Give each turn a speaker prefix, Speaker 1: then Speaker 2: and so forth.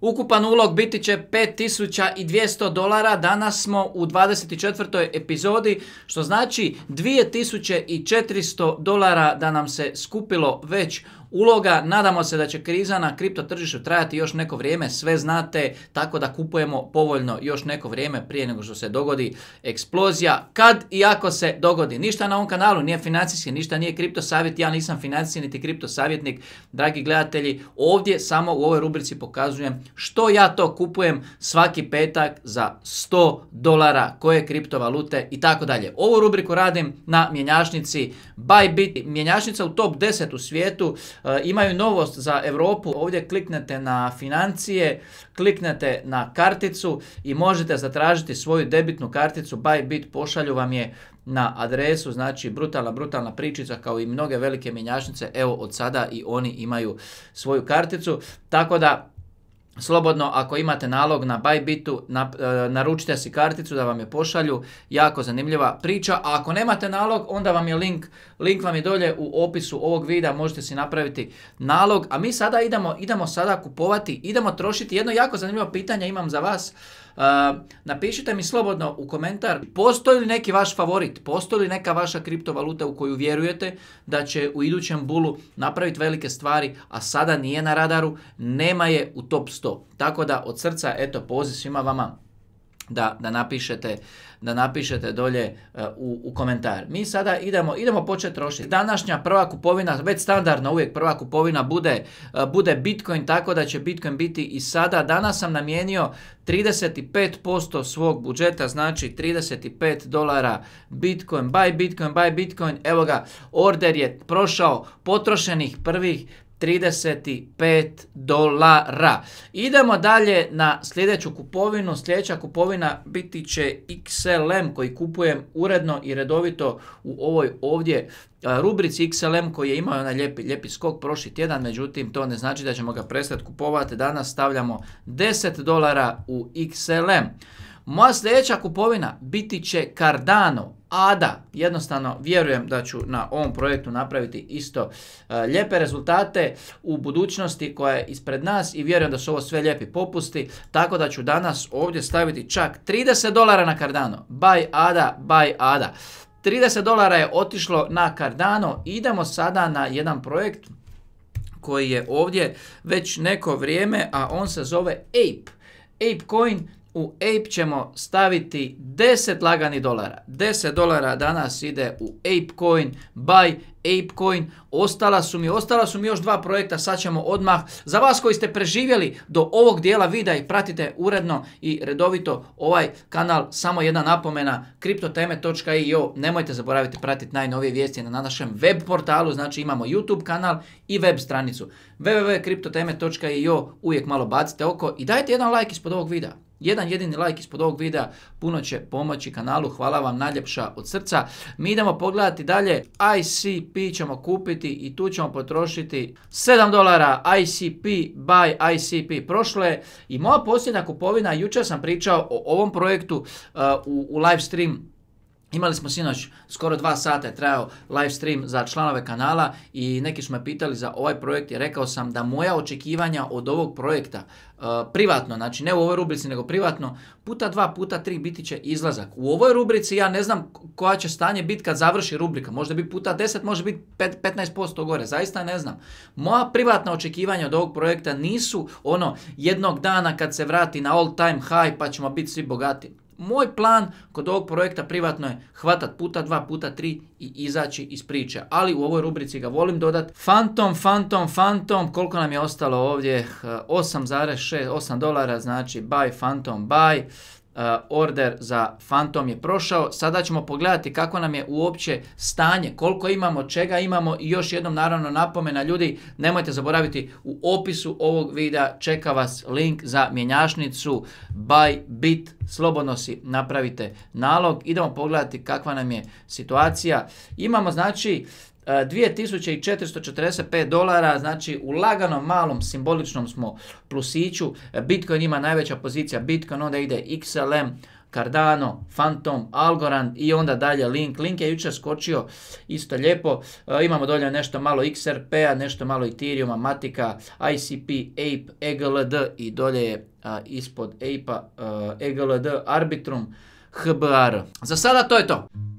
Speaker 1: Ukupan ulog biti će 5200 dolara, danas smo u 24. epizodi, što znači 2400 dolara da nam se skupilo već uloga. Nadamo se da će kriza na kripto tržištu trajati još neko vrijeme, sve znate, tako da kupujemo povoljno još neko vrijeme prije nego što se dogodi eksplozija. Kad i ako se dogodi, ništa na ovom kanalu nije financijski, ništa nije kripto savjet, ja nisam financijski niti kripto savjetnik. Dragi gledatelji, ovdje samo u ovoj rubrici pokazujem što ja to kupujem svaki petak za 100 dolara, koje kriptovalute i tako dalje. Ovu rubriku radim na mjenjašnici Bybit. Mjenjačnica u top 10 u svijetu e, imaju novost za Europu. Ovdje kliknete na financije, kliknete na karticu i možete zatražiti svoju debitnu karticu Bybit pošalju vam je na adresu, znači brutalna, brutalna pričica kao i mnoge velike mjenjačnice, evo od sada i oni imaju svoju karticu, tako da Slobodno, ako imate nalog na Bybitu, e, naručite si karticu da vam je pošalju, jako zanimljiva priča. A ako nemate nalog, onda vam je link, link vam je dolje u opisu ovog videa, možete si napraviti nalog. A mi sada idemo, idemo sada kupovati, idemo trošiti. Jedno jako zanimljivo pitanje imam za vas napišite mi slobodno u komentar postoji li neki vaš favorit, postoji li neka vaša kriptovaluta u koju vjerujete da će u idućem bulu napraviti velike stvari, a sada nije na radaru, nema je u top 100. Tako da od srca, eto, poziv svima vama da, da, napišete, da napišete dolje e, u, u, komentar. Mi sada idemo, idemo početi trošiti. Današnja prva kupovina, već standardno uvijek prva kupovina bude, e, bude Bitcoin, tako da će Bitcoin biti i sada. Danas sam namijenio 35% svog budžeta, znači 35 dolara Bitcoin, buy Bitcoin, buy Bitcoin. Evo ga, order je prošao potrošenih prvih 35 dolara. Idemo dalje na sljedeću kupovinu. Sljedeća kupovina biti će XLM koji kupujem uredno i redovito u ovoj ovdje e, rubrici XLM koji je imao onaj lijepi, skok prošli tjedan, međutim to ne znači da ćemo ga prestati kupovati. Danas stavljamo 10 dolara u XLM. Moja sljedeća kupovina biti će Cardano, ADA. Jednostavno vjerujem da ću na ovom projektu napraviti isto e, lijepe rezultate u budućnosti koja je ispred nas i vjerujem da su ovo sve lijepi popusti. Tako da ću danas ovdje staviti čak 30 dolara na Cardano. Buy ADA, buy ADA. 30 dolara je otišlo na Cardano. Idemo sada na jedan projekt koji je ovdje već neko vrijeme, a on se zove Ape. coin, u ape ćemo staviti 10 lagani dolara. 10 dolara danas ide u ApeCoin, buy ApeCoin. Ostala su mi, ostala su mi još dva projekta, sad ćemo odmah. Za vas koji ste preživjeli do ovog dijela videa i pratite uredno i redovito ovaj kanal, samo jedna napomena, kriptoteme.io, nemojte zaboraviti pratiti najnovije vijesti na našem web portalu, znači imamo YouTube kanal i web stranicu. www.kriptoteme.io, uvijek malo bacite oko i dajte jedan like ispod ovog videa. Jedan jedini like ispod ovog videa puno će pomoći kanalu, hvala vam najljepša od srca. Mi idemo pogledati dalje, ICP ćemo kupiti i tu ćemo potrošiti 7 dolara ICP by ICP. Prošlo je i moja posljedna kupovina, jučer sam pričao o ovom projektu uh, u, u live stream Imali smo sinoć, skoro dva sata je trajao live stream za članove kanala i neki su me pitali za ovaj projekt i rekao sam da moja očekivanja od ovog projekta e, privatno, znači ne u ovoj rubrici nego privatno, puta dva, puta tri biti će izlazak. U ovoj rubrici ja ne znam koja će stanje biti kad završi rubrika, možda bi puta 10, može biti 15% gore, zaista ne znam. Moja privatna očekivanja od ovog projekta nisu ono jednog dana kad se vrati na all time high pa ćemo biti svi bogati moj plan kod ovog projekta privatno je hvatat puta dva, puta tri i izaći iz priče. Ali u ovoj rubrici ga volim dodat. Phantom, fantom, phantom, koliko nam je ostalo ovdje? 8,6, eh, 8 dolara, znači buy, phantom, buy. Eh, order za Phantom je prošao. Sada ćemo pogledati kako nam je uopće stanje, koliko imamo, čega imamo i još jednom naravno napomena ljudi, nemojte zaboraviti u opisu ovog videa čeka vas link za mjenjačnicu by bit, slobodno si napravite nalog. Idemo pogledati kakva nam je situacija. Imamo znači 2445 dolara, znači u laganom malom simboličnom smo plusiću, Bitcoin ima najveća pozicija, Bitcoin onda ide XLM, Cardano, Phantom, Algorand i onda dalje Link. Link je jučer skočio isto lijepo. E, imamo dolje nešto malo XRP-a, nešto malo Ethereum-a, Matika, ICP, Ape, EGLD i dolje je ispod Ape-a, EGLD, e Arbitrum, HBR. Za sada to je to.